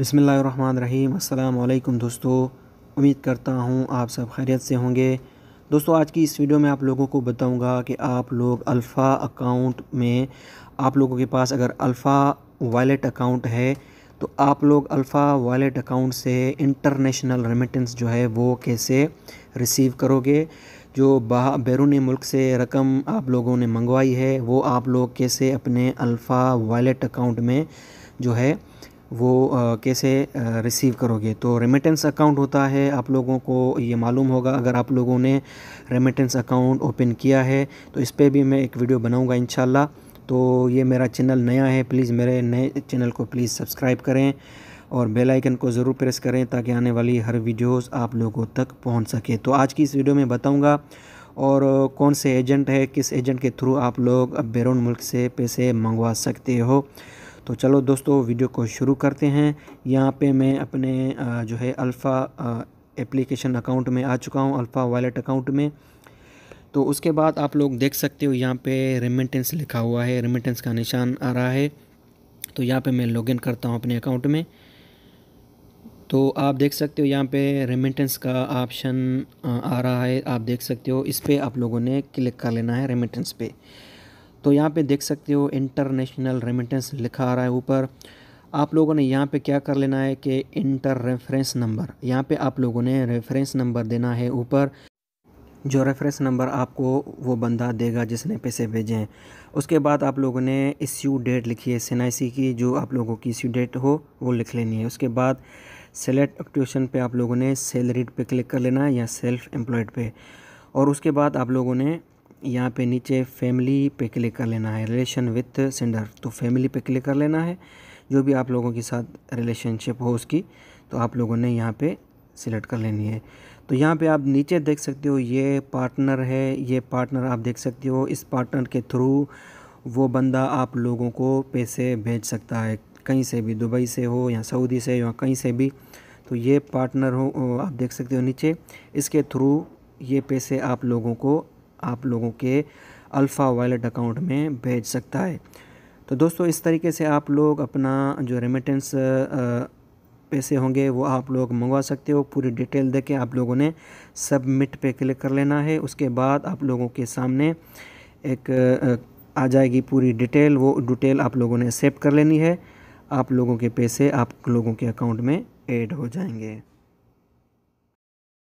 बसमीम् अल्लाम दोस्तों उम्मीद करता हूँ आप सब खैरियत से होंगे दोस्तों आज की इस वीडियो में आप लोगों को बताऊंगा कि आप लोग अल्फ़ा अकाउंट में आप लोगों के पास अगर अल्फ़ा वॉलेट अकाउंट है तो आप लोग अल्फ़ा वॉलेट अकाउंट से इंटरनेशनल रेमिटेंस जो है वो कैसे रिसीव करोगे जो बाहर बैरून मुल्क से रकम आप लोगों ने मंगवाई है वो आप लोग कैसे अपने अल्फ़ा वॉलेट अकाउंट में जो है वो कैसे रिसीव करोगे तो रेमिटेंस अकाउंट होता है आप लोगों को ये मालूम होगा अगर आप लोगों ने रेमिटेंस अकाउंट ओपन किया है तो इस पर भी मैं एक वीडियो बनाऊँगा इन तो ये मेरा चैनल नया है प्लीज़ मेरे नए चैनल को प्लीज़ सब्सक्राइब करें और बेल आइकन को ज़रूर प्रेस करें ताकि आने वाली हर वीडियोस आप लोगों तक पहुंच सके तो आज की इस वीडियो में बताऊंगा और कौन से एजेंट है किस एजेंट के थ्रू आप लोग अब बैरून मुल्क से पैसे मंगवा सकते हो तो चलो दोस्तों वीडियो को शुरू करते हैं यहाँ पे मैं अपने जो है अल्फ़ा एप्लीकेशन अकाउंट में आ चुका हूँ अल्फ़ा वॉलेट अकाउंट में तो उसके बाद आप लोग देख सकते हो यहाँ पे रेमिटेंस लिखा हुआ है रेमिटेंस का निशान आ रहा है तो यहाँ पे मैं लॉगिन करता हूँ अपने अकाउंट में तो आप देख सकते हो यहाँ पे रेमिटेंस का ऑप्शन आ रहा है आप देख सकते हो इस पर आप लोगों ने क्लिक कर लेना है रेमिटेंस पे तो यहाँ पे देख सकते हो इंटरनेशनल रेमिटेंस लिखा आ रहा है ऊपर आप लोगों ने यहाँ पे क्या कर लेना है कि इंटर रेफरेंस नंबर यहाँ पे आप लोगों ने रेफरेंस नंबर देना है ऊपर जो रेफरेंस नंबर आपको वो बंदा देगा जिसने पैसे भेजे हैं उसके बाद आप लोगों ने इश्यू डेट लिखी है सेना की जो आप लोगों की इश्यू डेट हो वो लिख लेनी है उसके बाद सेलेक्ट ऑक्टेशन पे आप लोगों ने सैलरीड पे क्लिक कर लेना है या सेल्फ एम्प्लॉयड पे और उसके बाद आप लोगों ने यहाँ पे नीचे फैमिली पे क्लिक कर लेना है रिलेशन विथ सेंडर तो फैमिली पे क्लिक कर लेना है जो भी आप लोगों के साथ रिलेशनशिप हो उसकी तो आप लोगों ने यहाँ पे सिलेक्ट कर लेनी है तो यहाँ पे आप नीचे देख सकते हो ये पार्टनर है ये पार्टनर आप देख सकते हो इस पार्टनर के थ्रू वो बंदा आप लोगों को पैसे भेज सकता है कहीं से भी दुबई से हो या सऊदी से या कहीं से भी तो ये पार्टनर हो आप देख सकते हो नीचे इसके थ्रू ये पैसे आप लोगों को आप लोगों के अल्फ़ा वॉलेट अकाउंट में भेज सकता है तो दोस्तों इस तरीके से आप लोग अपना जो रेमिटेंस पैसे होंगे वो आप लोग मंगवा सकते हो पूरी डिटेल दे के आप लोगों ने सबमिट पे क्लिक कर लेना है उसके बाद आप लोगों के सामने एक आ जाएगी पूरी डिटेल वो डिटेल आप लोगों ने सेव कर लेनी है आप लोगों के पैसे आप लोगों के अकाउंट में एड हो जाएंगे